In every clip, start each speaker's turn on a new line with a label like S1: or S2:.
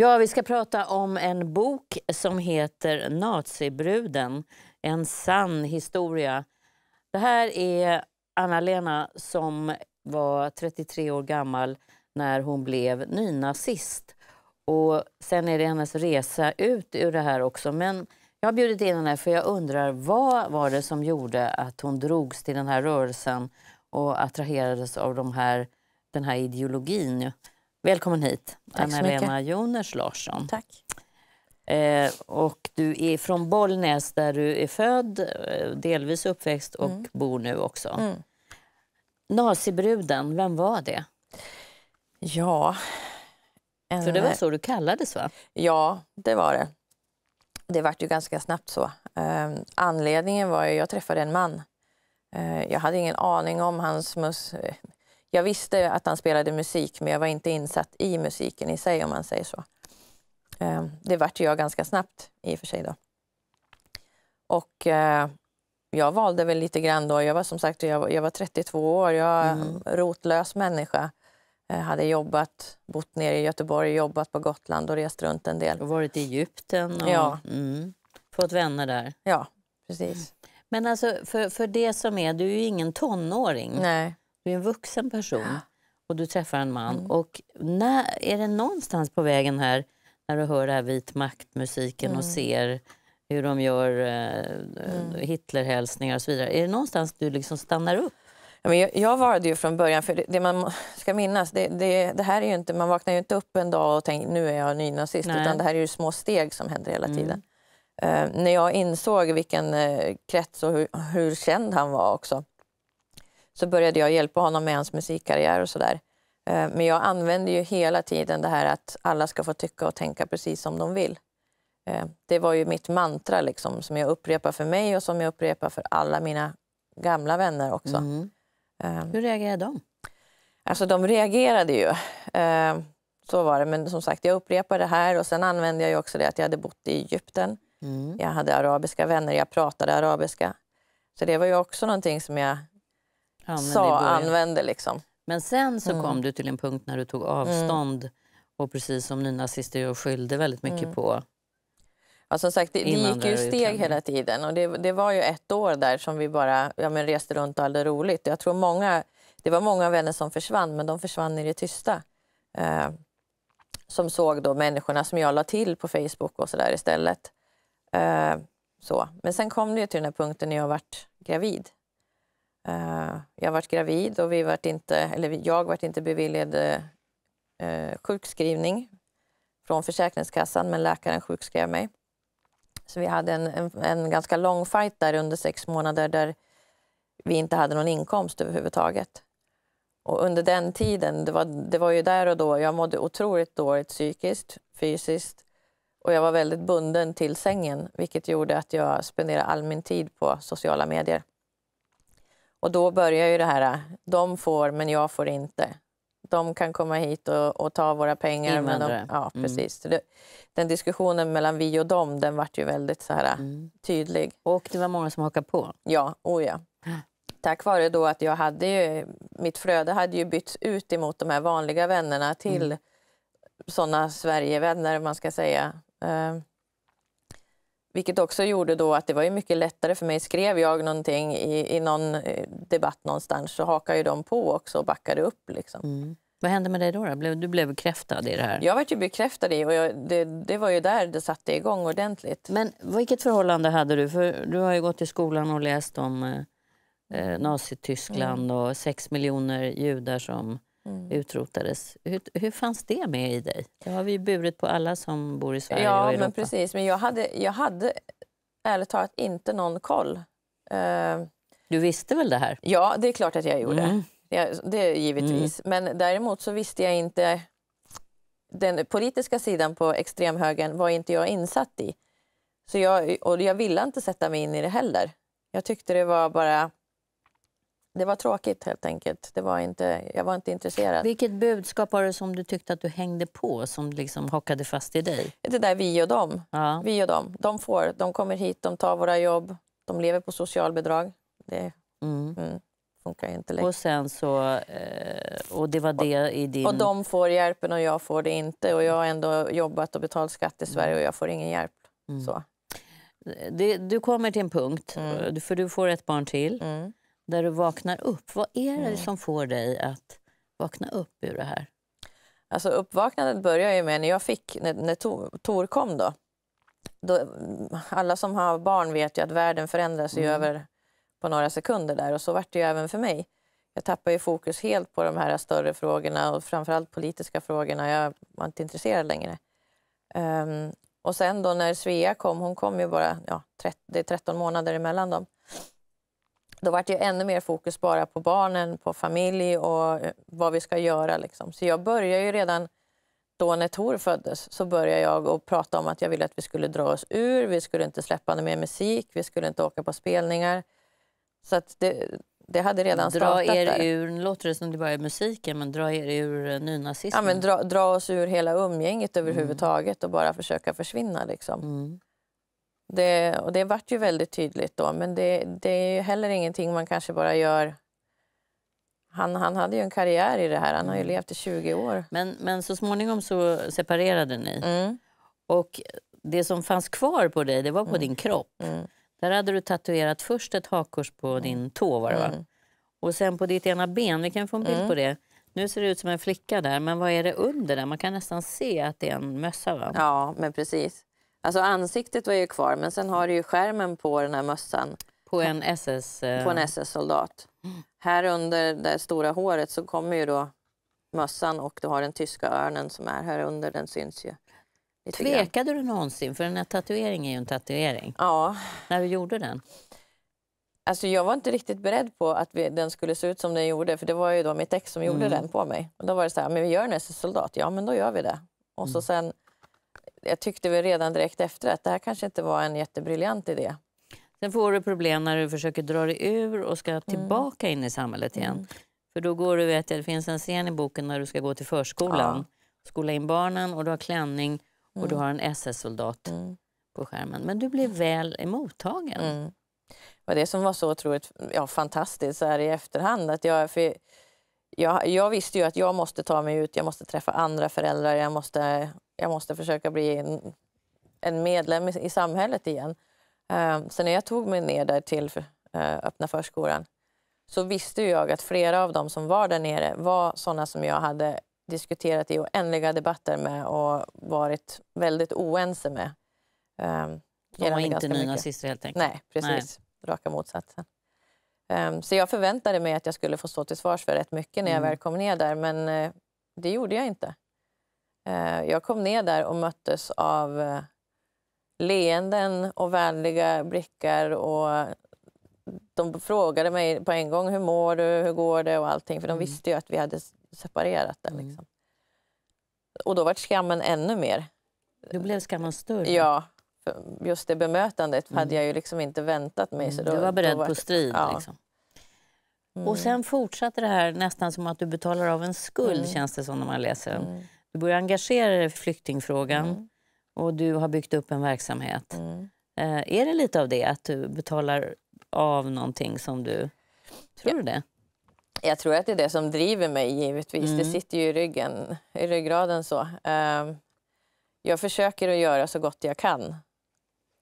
S1: Ja, vi ska prata om en bok som heter Nazibruden, en sann historia. Det här är Anna-Lena som var 33 år gammal när hon blev nynazist. Och sen är det hennes resa ut ur det här också. Men jag har bjudit in henne för jag undrar vad var det som gjorde att hon drogs till den här rörelsen och attraherades av de här, den här ideologin? Välkommen hit, Anna-Lena Joners Larsson. Tack. Eh, och du är från Bollnäs där du är född, eh, delvis uppväxt och mm. bor nu också. Mm. Nazibruden, vem var det? Ja... En... För det var eh, så du kallades va? Ja, det var det. Det vart ju ganska snabbt
S2: så. Eh, anledningen var att jag träffade en man. Eh, jag hade ingen aning om hans mus jag visste att han spelade musik, men jag var inte insatt i musiken i sig om man säger så. Ehm, det vart jag ganska snabbt i och för sig då. Och eh, jag valde väl lite grann då. Jag var som sagt jag, var 32 år, jag mm. rotlös människa. Jag eh, hade jobbat, bott nere i Göteborg, jobbat på Gotland och rest runt en del. Och varit i Egypten och ja. mm, fått vänner
S1: där. Ja, precis. Men alltså för, för det som är, du är ju ingen tonåring. Nej. Du är en vuxen person och du träffar en man. Mm. Och när, är det någonstans på vägen här när du hör den här vit maktmusiken mm. och ser hur de gör eh, mm. eh, Hitlerhälsningar och så vidare. Är det någonstans du liksom stannar upp?
S2: jag, jag varade ju från början, för det, man ska minnas, det, det, det, här är ju inte, man vaknar ju inte upp en dag och tänker nu är jag nynazist, Nej. utan det här är ju små steg som händer hela mm. tiden. Uh, när jag insåg vilken uh, krets och hur, hur känd han var också, så började jag hjälpa honom med hans musikkarriär och sådär. Eh, men jag använde ju hela tiden det här att alla ska få tycka och tänka precis som de vill. Eh, det var ju mitt mantra liksom, som jag upprepar för mig och som jag upprepar för alla mina gamla vänner också. Mm. Eh, Hur reagerade de? Alltså de reagerade ju. Så var det. Men som sagt, jag upprepar det här och sen använde jag också det att jag hade bott i Egypten. Mm. Jag hade arabiska vänner, jag pratade arabiska. Så det var ju också någonting som jag använde sa, använde liksom.
S1: Men sen så mm. kom du till en punkt när du tog mm. avstånd mm. och precis som nynazister gör skyllde väldigt mycket mm. på Ja, som sagt, det, det gick ju steg
S2: hela tiden och det, det var ju ett år där som vi bara ja, men reste runt och hade roligt. Jag tror många, det var många vänner som försvann, men de försvann i det tysta. Eh, som såg då människorna som jag la till på Facebook och sådär istället. Eh, så. Men sen kom det ju till den här punkten när jag vart gravid. Eh, jag varit gravid och vi vart inte, eller jag vart inte beviljad eh, sjukskrivning från Försäkringskassan, men läkaren sjukskrev mig. Så vi hade en, en, en, ganska lång fight där under sex månader där vi inte hade någon inkomst överhuvudtaget. Och under den tiden, det var, det var ju där och då, jag mådde otroligt dåligt psykiskt, fysiskt och jag var väldigt bunden till sängen vilket gjorde att jag spenderade all min tid på sociala medier. Och då börjar ju det här, de får men jag får inte. De kan komma hit och, och ta våra pengar. Men de, ja, mm. precis. Mm. Den diskussionen mellan vi och dem, den vart ju väldigt så här, mm.
S1: tydlig. Och det var många som hakade på.
S2: Ja, oh ja. Tack vare då att jag hade ju, mitt flöde hade ju bytts ut emot de här vanliga vännerna till mm. sådana Sverigevänner, man ska säga. Uh, vilket också gjorde då att det var ju mycket lättare för mig. Skrev jag någonting i, i någon eh, debatt någonstans så hakade ju de på också och backade upp. Liksom.
S1: Mm. Vad hände med dig då? då? Du blev bekräftad i det här? Jag
S2: var ju bekräftad i och jag, det, det, var ju där det satte igång ordentligt. Men
S1: vilket förhållande hade du? För du har ju gått i skolan och läst om eh, eh Nazityskland mm. och sex miljoner judar som mm. utrotades. Hur, hur fanns det med i dig? Det har vi burit på alla som bor i Sverige ja, och Europa. Men precis,
S2: men jag hade, jag hade ärligt talat inte någon koll. Uh, du visste väl det här?
S1: Ja, det är klart att jag
S2: gjorde. Mm. Ja, det givetvis. Mm. Men däremot så visste jag inte... Den politiska sidan på extremhögern var inte jag insatt i. Så jag, och jag ville inte sätta mig in i det heller. Jag tyckte det var bara det var tråkigt helt enkelt. Det var inte, jag var inte intresserad.
S1: Vilket budskap var det som du tyckte att du hängde på, som liksom hakade fast i dig? Det där vi och dem.
S2: Ja. Vi och dem. De får, de kommer hit, de tar våra jobb, de lever på socialbidrag. Det
S1: mm. Mm, funkar inte längre. Och
S2: sen så, eh, och det var det och, i din... Och de får hjälpen och jag får det inte. Och
S1: jag har ändå jobbat och betalat skatt i mm. Sverige och jag får ingen hjälp. Mm. Så. Det, du kommer till en punkt, mm. för du får ett barn till. Mm där du vaknar upp. Vad är det mm. som får dig att vakna upp ur det här?
S2: Alltså uppvaknandet började ju med när jag fick, när, när Tor, kom då. då. Alla som har barn vet ju att världen förändras mm. ju över på några sekunder där och så vart det ju även för mig. Jag tappade ju fokus helt på de här större frågorna och framförallt politiska frågorna. Jag var inte intresserad längre. Um, och sen då när Svea kom, hon kom ju bara, ja, 30, det är 13 månader emellan dem då var det ju ännu mer fokus bara på barnen, på familj och eh, vad vi ska göra. Liksom. Så jag började ju redan då när Tor föddes så började jag att prata om att jag ville att vi skulle dra oss ur, vi skulle inte släppa mer musik, vi skulle inte åka på spelningar. Så att det, det hade redan dra startat. er där.
S1: ur, nu låter det som det bara är musiken, men dra er ur eh, nynazismen. Ja, men dra, dra oss ur hela
S2: umgänget mm. överhuvudtaget mm. och bara försöka försvinna. Liksom. Mm. Det, och det vart ju väldigt tydligt då, men det, det är ju heller ingenting man kanske bara gör han, han hade ju en karriär i det här. Han har ju mm. levt i 20 år.
S1: Men, men så småningom så separerade ni. Mm. Och det som fanns kvar på dig, det var på mm. din kropp. Mm. Där hade du tatuerat först ett hakkors på mm. din tå var det va? Mm. Och sen på ditt ena ben, vi kan få en bild på det. Nu ser det ut som en flicka där, men vad är det under där? Man kan nästan se att det är en mössa va? Ja, men precis. Alltså ansiktet var ju kvar men sen har du ju skärmen
S2: på den här mössan. På en SS-soldat. Eh, på en SS-soldat. Mm. Här under det stora håret så kommer ju då mössan och du har den tyska örnen som är här under, den
S1: syns ju. Tvekade du någonsin? För den här tatueringen är ju en tatuering. Ja. När du gjorde den? Alltså jag var inte riktigt beredd på att vi, den skulle se ut som den
S2: gjorde, för det var ju då mitt ex som gjorde mm. den på mig. Och då var det så här, men vi gör en SS-soldat, ja men då gör vi det. Och mm. så sen jag tyckte väl redan direkt efter att det här kanske inte var en jättebriljant idé.
S1: Sen får du problem när du försöker dra dig ur och ska mm. tillbaka mm. in i samhället mm. igen. Mm. För då går du, vet jag, det finns en scen i boken när du ska gå till förskolan, ja. skola in barnen och du har klänning och mm. du har en SS-soldat mm. på skärmen. Men du blir väl emottagen. Mm. Och det som var så otroligt ja, fantastiskt så här i efterhand, att jag,
S2: för jag, jag visste ju att jag måste ta mig ut, jag måste träffa andra föräldrar, jag måste jag måste försöka bli en, en medlem i, i, samhället igen. Um, så när jag tog mig ner där till uh, öppna förskolan så visste jag att flera av dem som var där nere var sådana som jag hade diskuterat i oändliga debatter med och varit väldigt oense med. Um, de var inte nynazister helt enkelt? Nej, precis. Nej. Raka motsatsen. Um, så jag förväntade mig att jag skulle få stå till svars för rätt mycket när jag mm. väl kom ner där, men uh, det gjorde jag inte. Eh, jag kom ner där och möttes av eh, leenden och vänliga blickar. Och de frågade mig på en gång hur mår du, hur går det och allting. För de mm. visste ju att vi hade separerat det. Mm. Liksom. Och då var skammen ännu mer. Då blev skammen större? Ja. Just det bemötandet mm. hade jag ju liksom inte väntat mig. Så då, du var beredd var... på
S1: strid? Ja. Liksom. Mm. Och sen fortsatte det här nästan som att du betalar av en skuld mm. känns det som när man läser Mm. Du börjar engagera dig i flyktingfrågan mm. och du har byggt upp en verksamhet. Mm. Eh, är det lite av det, att du betalar av någonting som du... Tror du det? Jag,
S2: tror att det är det som driver mig, givetvis. Det mm. sitter ju i ryggen, i ryggraden så. Ehm, jag försöker att göra så gott jag kan.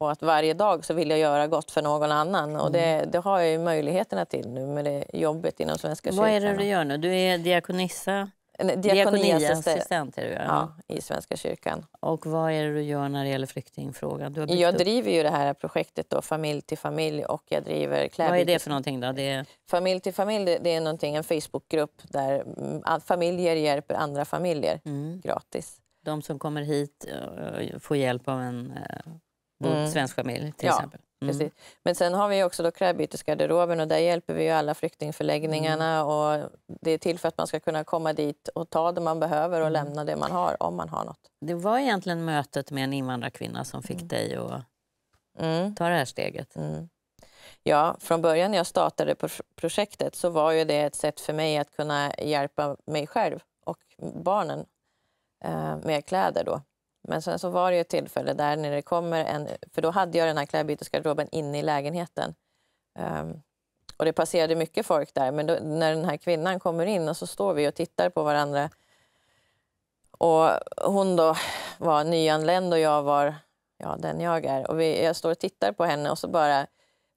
S2: Och att varje dag så vill jag göra gott för någon annan. Och det, mm. det har jag ju möjligheterna till nu med det jobbet inom Svenska kyrkan. Vad är det du
S1: gör nu? Du är diakonissa. Diakoniassistent är du, ja. I Svenska kyrkan. Och vad är det du gör när det gäller flyktingfrågan? Du har jag upp... driver ju det här projektet då,
S2: Familj till familj och jag driver kläder. Vad är det för
S1: någonting då? Det
S2: Familj till familj, det är någonting, en Facebookgrupp där mm, familjer hjälper andra familjer mm. gratis.
S1: De som kommer hit eh, får hjälp av en eh, mm. svensk familj till ja. exempel? Mm. Precis.
S2: Men sen har vi också då klädbytesgarderoben och där hjälper vi ju alla flyktingförläggningarna mm. och det är till för att man ska kunna komma dit och ta det man behöver och mm. lämna det man har om man har något.
S1: Det var egentligen mötet med en invandrarkvinna som fick mm. dig att mm. ta det här steget. Mm. Ja, från början när jag startade projektet så var ju det ett sätt
S2: för mig att kunna hjälpa mig själv och barnen eh, med kläder då. Men sen så var det ett tillfälle där när det kommer en... För då hade jag den här klädbytesgarderoben inne i lägenheten. Um, och det passerade mycket folk där, men då, när den här kvinnan kommer in och så står vi och tittar på varandra. Och hon då var nyanländ och jag var ja, den jag är. Och vi, jag står och tittar på henne och så bara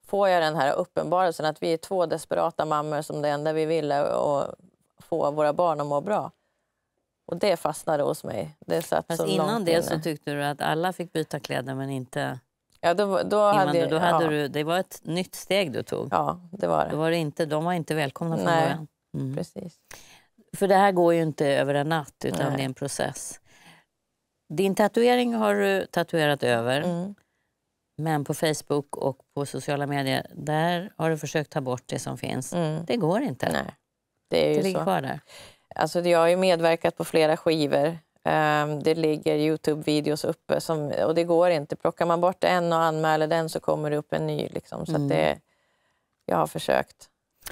S2: får jag den här uppenbarelsen att vi är två desperata mammor som det enda vi ville och få våra barn att må bra. Och det fastnade hos mig. Det satt Fast innan det inne. så
S1: tyckte du att alla fick byta kläder men inte Ja, då, då hade, då hade ja. du, det var ett nytt steg du tog. Ja, det var det. Då var det inte, de var inte välkomna från Nej, början. Mm. Precis. För det här går ju inte över en natt, utan Nej. det är en process. Din tatuering har du tatuerat över. Mm. Men på Facebook och på sociala medier, där har du försökt ta bort det som finns. Mm. Det går inte. Nej,
S2: det är ju det ligger så. kvar där. Alltså, jag har ju medverkat på flera skivor. Ehm, det ligger Youtube-videos uppe som, och det går inte. Plockar man bort en och anmäler den så kommer det upp en ny. Liksom. Så mm. det, jag har försökt.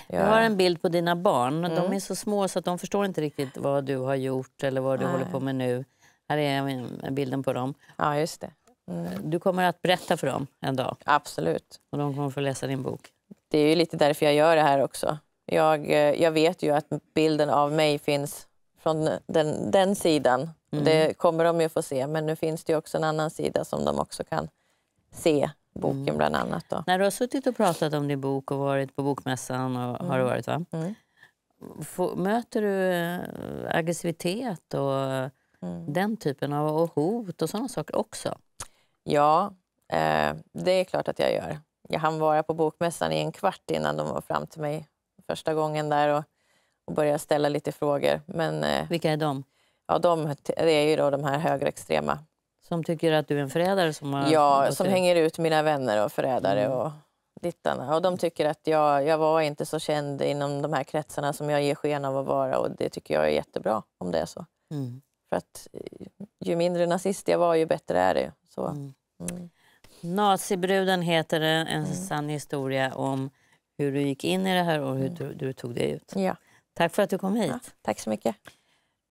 S2: Jag har
S1: en bild på dina barn. Mm. De är så små så att de förstår inte riktigt vad du har gjort eller vad du Nej. håller på med nu. Här är bilden på dem. Ja, just det. Mm. Du kommer att berätta för dem en dag. Absolut. Och de kommer få läsa din bok. Det är ju lite därför jag gör det här också jag, eh, jag vet
S2: ju att bilden av mig finns från den, den sidan. Mm. Det kommer de ju få se, men nu finns det också en annan sida som de också kan se boken mm. bland annat.
S1: Då. När du har suttit och pratat om din bok och varit på bokmässan, och, mm. har du varit va? Mm. Får, möter du eh, aggressivitet och mm. den typen av och hot och sådana saker också? Ja, eh, det är klart att jag gör.
S2: Jag hann vara på bokmässan i en kvart innan de var fram till mig första gången där och, och började ställa lite frågor. Men, eh, Vilka är de? Ja, de det är ju då de här
S1: högerextrema. Som tycker att du är en förrädare? Som har ja, som ut. hänger
S2: ut mina vänner och förrädare mm. och Och de tycker att jag, jag var inte så känd inom de här kretsarna som jag ger sken av att vara och det tycker jag är jättebra om det är så. Mm. För att eh, ju mindre nazist jag var, ju bättre är det. Så. Mm. mm.
S1: Nazibruden heter en, en mm. sann historia om hur du gick in i det här och hur mm. du, du tog dig ut. Ja. Tack för att du kom hit. Ja,
S2: tack så mycket.